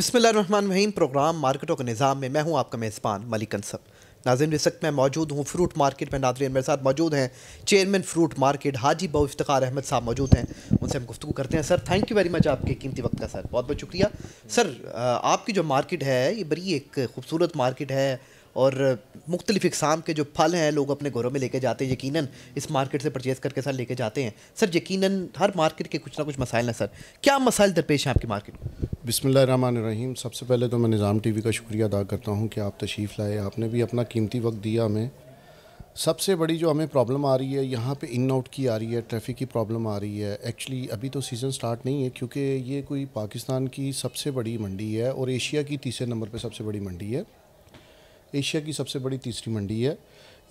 वहीम programme मार्केटों के निज़ाम में मैं हूं आपका मेज़बान मलिक कंसब नाजिन इस वक्त मैं मौजूद हूं फ्रूट मार्केट में नाजरन मेरे साथ मौजूद हैं चेयरमैन फ्रूट मार्केट हाजी बो इफ्तार अहमद साहब मौजूद हैं उनसे हम गुफ्तु करते हैं sir thank you very much आपके कीमती वक्त का सर बहुत बहुत शुक्रिया सर आपकी जो मार्केट है ये बड़ी एक खूबसूरत मार्केट है और मुख्तलिफ इकसाम के जो फल हैं लोग अपने घरों में लेके जाते हैं यकीनन इस मार्केट से परचेज़ करके सर लेके जाते हैं सर यकीनन हर मार्केट के कुछ ना कुछ मसाइल हैं सर क्या मसाइल दरपेश हैं आपकी मार्केट में बिसमीम सबसे पहले तो मैं निज़ाम टीवी का शुक्रिया अदा करता हूँ कि आप तशरीफ़ लाए आपने भी अपना कीमती वक्त दिया हमें सबसे बड़ी जो हमें प्रॉब्लम आ रही है यहाँ पे इन आउट की आ रही है ट्रैफिक की प्रॉब्लम आ रही है एक्चुअली अभी तो सीज़न स्टार्ट नहीं है क्योंकि ये कोई पाकिस्तान की सबसे बड़ी मंडी है और एशिया की तीसरे नंबर पे सबसे बड़ी मंडी है एशिया की सबसे बड़ी तीसरी मंडी है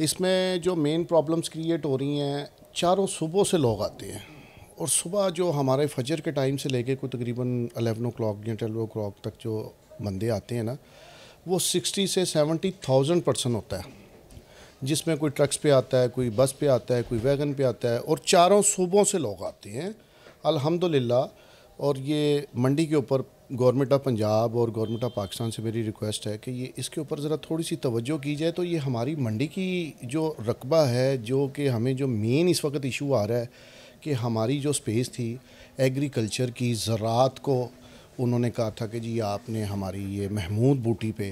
इसमें जो मेन प्रॉब्लम्स क्रिएट हो रही हैं चारों सुबह से लोग आते हैं और सुबह जो हमारे फजर के टाइम से लेके कोई तकरीबन अलेवन ओ क्लाक या ट्वेल्व ओ क्लाक तक जो बंदे आते हैं ना वो सिक्सटी से सेवेंटी थाउजेंड पर्सन होता है जिसमें कोई ट्रक्स पे आता है कोई बस पे आता है कोई वैगन पे आता है और चारों सूबों से लोग आते हैं अल्हम्दुलिल्लाह और ये मंडी के ऊपर गवर्नमेंट ऑफ पंजाब और गवर्नमेंट ऑफ पाकिस्तान से मेरी रिक्वेस्ट है कि ये इसके ऊपर ज़रा थोड़ी सी तवज्जो की जाए तो ये हमारी मंडी की जो रकबा है जो कि हमें जो मेन इस वक्त इशू आ रहा है कि हमारी जो स्पेस थी एग्रीकल्चर की ज़रात को उन्होंने कहा था कि जी आपने हमारी ये महमूद बूटी पे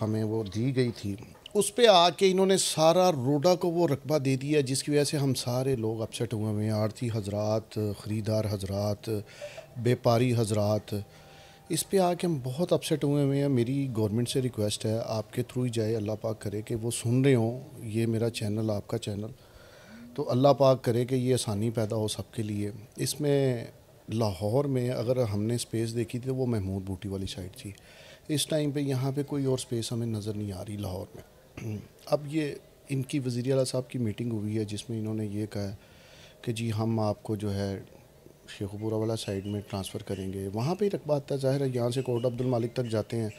हमें वो दी गई थी उस पर आके इन्होंने सारा रोडा को वो रकबा दे दिया जिसकी वजह से हम सारे लोग अपसेट हुए हुए हैं आरती हजरात ख़रीदार हजरात व्यापारी हजरात इस पे आके हम बहुत अपसेट हुए हुए हैं मेरी गवर्नमेंट से रिक्वेस्ट है आपके थ्रू ही जाए अल्लाह पाक करे कि वो सुन रहे हों ये मेरा चैनल आपका चैनल तो अल्लाह पाक करे कि ये आसानी पैदा हो सबके लिए इसमें लाहौर में अगर हमने स्पेस देखी थी तो वो महमूद बूटी वाली साइड थी इस टाइम पे यहाँ पे कोई और स्पेस हमें नज़र नहीं आ रही लाहौर में अब ये इनकी वज़ी अला साहब की मीटिंग हुई है जिसमें इन्होंने ये कहा कि जी हम आपको जो है शेखपुरा वाला साइड में ट्रांसफ़र करेंगे वहाँ पर ही रकबा आता है ज़ाहिर है यहाँ से कोर्ट अब्दुल मालिक तक जाते हैं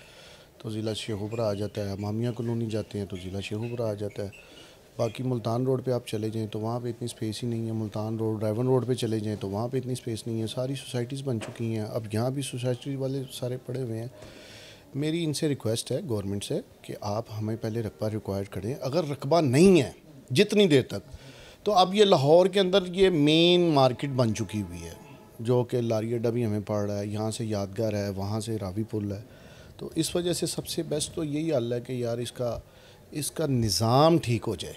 तो ज़िला शेखपुरा आ जाता है मामिया कलोनी जाते हैं तो ज़िला शेखपुरा आ जाता है बाकी मुल्तान रोड पे आप चले जाएँ तो वहाँ पे इतनी स्पेस ही नहीं है मुल्तान रोड रायन रोड पे चले जाएँ तो वहाँ पे इतनी स्पेस नहीं है सारी सोसाइटीज़ बन चुकी हैं अब यहाँ भी सोसाइटी वाले सारे पड़े हुए हैं मेरी इनसे रिक्वेस्ट है गवर्नमेंट से कि आप हमें पहले रकबा रिक्वायर करें अगर रकबा नहीं है जितनी देर तक तो अब ये लाहौर के अंदर ये मेन मार्केट बन चुकी हुई है जो कि लारी अड्डा भी हमें पड़ रहा है यहाँ से यादगार है वहाँ से रावी पुल है तो इस वजह से सबसे बेस्ट तो यही हल है कि यार इसका इसका निज़ाम ठीक हो जाए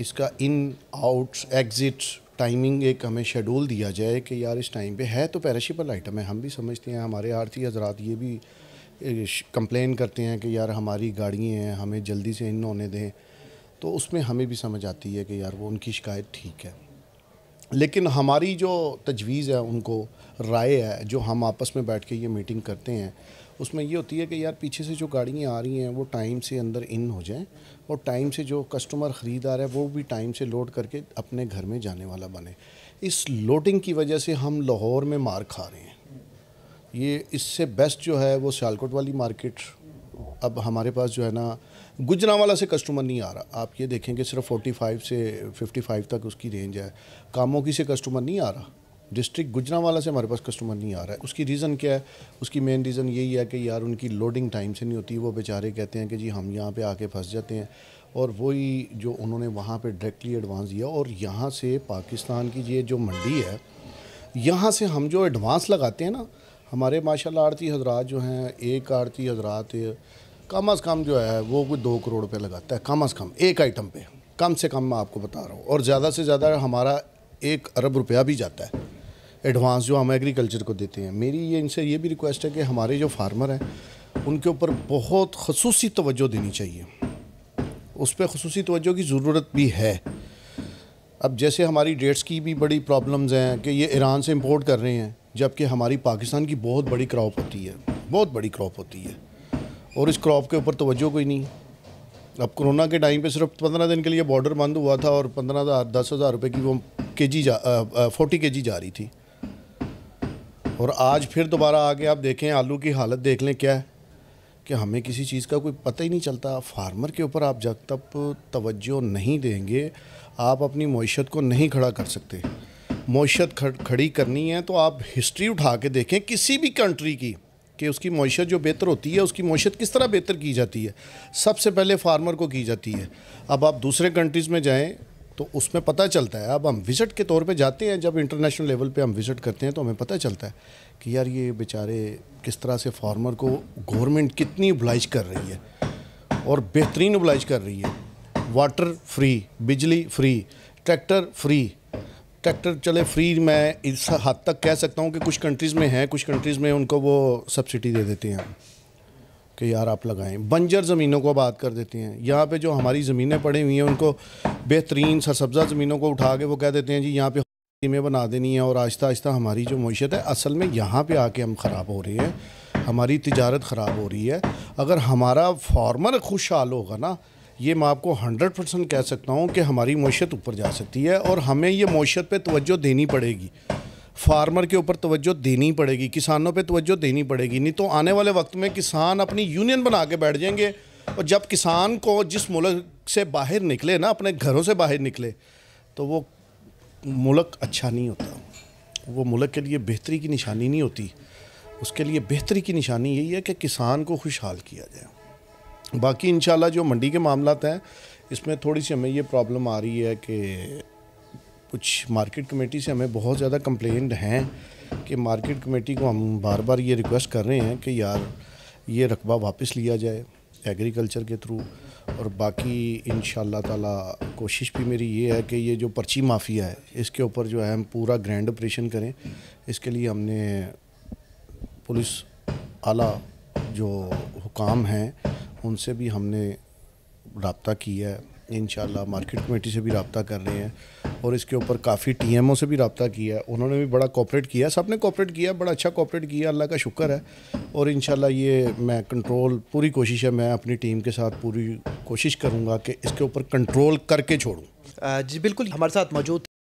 इसका इन आउट्स एग्ज़िट टाइमिंग एक हमें शेड्यूल दिया जाए कि यार इस टाइम पे है तो पैराशिपल आइटम है हम भी समझते हैं हमारे आरती हजरात ये भी कंप्लेन करते हैं कि यार हमारी गाड़ियाँ हैं हमें जल्दी से इन होने दें तो उसमें हमें भी समझ आती है कि यार वो उनकी शिकायत ठीक है लेकिन हमारी जो तजवीज़ है उनको राय है जो हम आपस में बैठ के ये मीटिंग करते हैं उसमें ये होती है कि यार पीछे से जो गाड़ियाँ आ रही हैं वो टाइम से अंदर इन हो जाएं और टाइम से जो कस्टमर ख़रीदार है वो भी टाइम से लोड करके अपने घर में जाने वाला बने इस लोडिंग की वजह से हम लाहौर में मार खा रहे हैं ये इससे बेस्ट जो है वो सियालकोट वाली मार्केट अब हमारे पास जो है ना गुजरावाला से कस्टमर नहीं आ रहा आप ये देखें कि सिर्फ 45 से 55 तक उसकी रेंज है कामों की से कस्टमर नहीं आ रहा डिस्ट्रिक्ट गुजरावाला से हमारे पास कस्टमर नहीं आ रहा है उसकी रीज़न क्या है उसकी मेन रीज़न यही है कि यार उनकी लोडिंग टाइम से नहीं होती वो बेचारे कहते हैं कि जी हम यहाँ पे आके फंस जाते हैं और वही जो उन्होंने वहाँ पे डायरेक्टली एडवांस दिया और यहाँ से पाकिस्तान की ये जो मंडी है यहाँ से हम जो एडवांस लगाते हैं ना हमारे माशा आरती हजरात जो हैं एक आरती हजरात कम अज़ कम जो है वो कोई दो करोड़ रुपये लगाता है कम अज़ कम एक आइटम पर कम से कम मैं आपको बता रहा हूँ और ज़्यादा से ज़्यादा हमारा एक अरब रुपया भी जाता है एडवांस जो हम एग्रीकल्चर को देते हैं मेरी ये इनसे ये भी रिक्वेस्ट है कि हमारे जो फार्मर हैं उनके ऊपर बहुत खसूस तोज्जो देनी चाहिए उस पर खसूस तवज्जो की ज़रूरत भी है अब जैसे हमारी डेट्स की भी बड़ी प्रॉब्लम्स हैं कि ये ईरान से इम्पोर्ट कर रहे हैं जबकि हमारी पाकिस्तान की बहुत बड़ी क्रॉप होती है बहुत बड़ी क्रॉप होती है और इस क्रॉप के ऊपर तोज्जो कोई नहीं अब कोरोना के टाइम पे सिर्फ पंद्रह दिन के लिए बॉर्डर बंद हुआ था और पंद्रह हज़ार दस हज़ार रुपये की वो के जी जा फोर्टी के जी जा रही थी और आज फिर दोबारा आके आप देखें आलू की हालत देख लें क्या है कि हमें किसी चीज़ का कोई पता ही नहीं चलता फार्मर के ऊपर आप जब तक तवज्जो नहीं देंगे आप अपनी मीशत को नहीं खड़ा कर सकते मीशत खड़ी करनी है तो आप हिस्ट्री उठा के देखें किसी भी कंट्री की कि उसकी मीशत जो बेहतर होती है उसकी मीशत किस तरह बेहतर की जाती है सबसे पहले फार्मर को की जाती है अब आप दूसरे कंट्रीज़ में जाएँ तो उसमें पता चलता है अब हम विज़िट के तौर पे जाते हैं जब इंटरनेशनल लेवल पे हम विज़िट करते हैं तो हमें पता चलता है कि यार ये बेचारे किस तरह से फार्मर को गवर्नमेंट कितनी उबलाइज कर रही है और बेहतरीन उबलाइज कर रही है वाटर फ्री बिजली फ्री ट्रैक्टर फ्री ट्रैक्टर चले फ्री मैं इस हद तक कह सकता हूँ कि कुछ कंट्रीज़ में हैं कुछ कंट्रीज़ में उनको वो सब्सिडी दे देते हैं कि यार आप लगाएं बंजर ज़मीनों को बात कर देते हैं यहाँ पे जो हमारी ज़मीनें पड़ी हुई हैं उनको बेहतरीन सरसब्जा ज़मीनों को उठा के वो कह देते हैं जी यहाँ पे टीमें बना देनी है और आहिस्ता आहिस्ता हमारी जो मीशत है असल में यहाँ पे आके हम ख़राब हो रहे हैं हमारी तजारत ख़राब हो रही है अगर हमारा फार्मर खुशहाल होगा ना ये मैं आपको हंड्रेड परसेंट कह सकता हूँ कि हमारी मीशत ऊपर जा सकती है और हमें ये मीशत पर तोज्जो देनी पड़ेगी फार्मर के ऊपर तवज्जो देनी पड़ेगी किसानों पे तवज्जो देनी पड़ेगी नहीं तो आने वाले वक्त में किसान अपनी यूनियन बना के बैठ जाएंगे और जब किसान को जिस मुल्क से बाहर निकले ना अपने घरों से बाहर निकले तो वो मुल्क अच्छा नहीं होता वो मुल्क के लिए बेहतरी की निशानी नहीं होती उसके लिए बेहतरी की निशानी यही है कि किसान को खुशहाल किया जाए बाकी इन जो मंडी के मामला हैं इसमें थोड़ी सी हमें ये प्रॉब्लम आ रही है कि कुछ मार्केट कमेटी से हमें बहुत ज़्यादा कंप्लेंट हैं कि मार्केट कमेटी को हम बार बार ये रिक्वेस्ट कर रहे हैं कि यार ये रकबा वापस लिया जाए एग्रीकल्चर के थ्रू और बाकी इन ताला कोशिश भी मेरी ये है कि ये जो पर्ची माफिया है इसके ऊपर जो है हम पूरा ग्रैंड ऑपरेशन करें इसके लिए हमने पुलिस आला जो हुकाम हैं उनसे भी हमने रबता किया है इन मार्केट कमेटी से भी रबता कर रहे हैं और इसके ऊपर काफ़ी टी से भी रबता किया है उन्होंने भी बड़ा कॉपरेट किया सब ने कॉपरेट किया बड़ा अच्छा कॉपरेट किया अल्लाह का शुक्र है और इन ये मैं कंट्रोल पूरी कोशिश है मैं अपनी टीम के साथ पूरी कोशिश करूँगा कि इसके ऊपर कंट्रोल करके छोड़ूँ जी बिल्कुल हमारे साथ मौजूद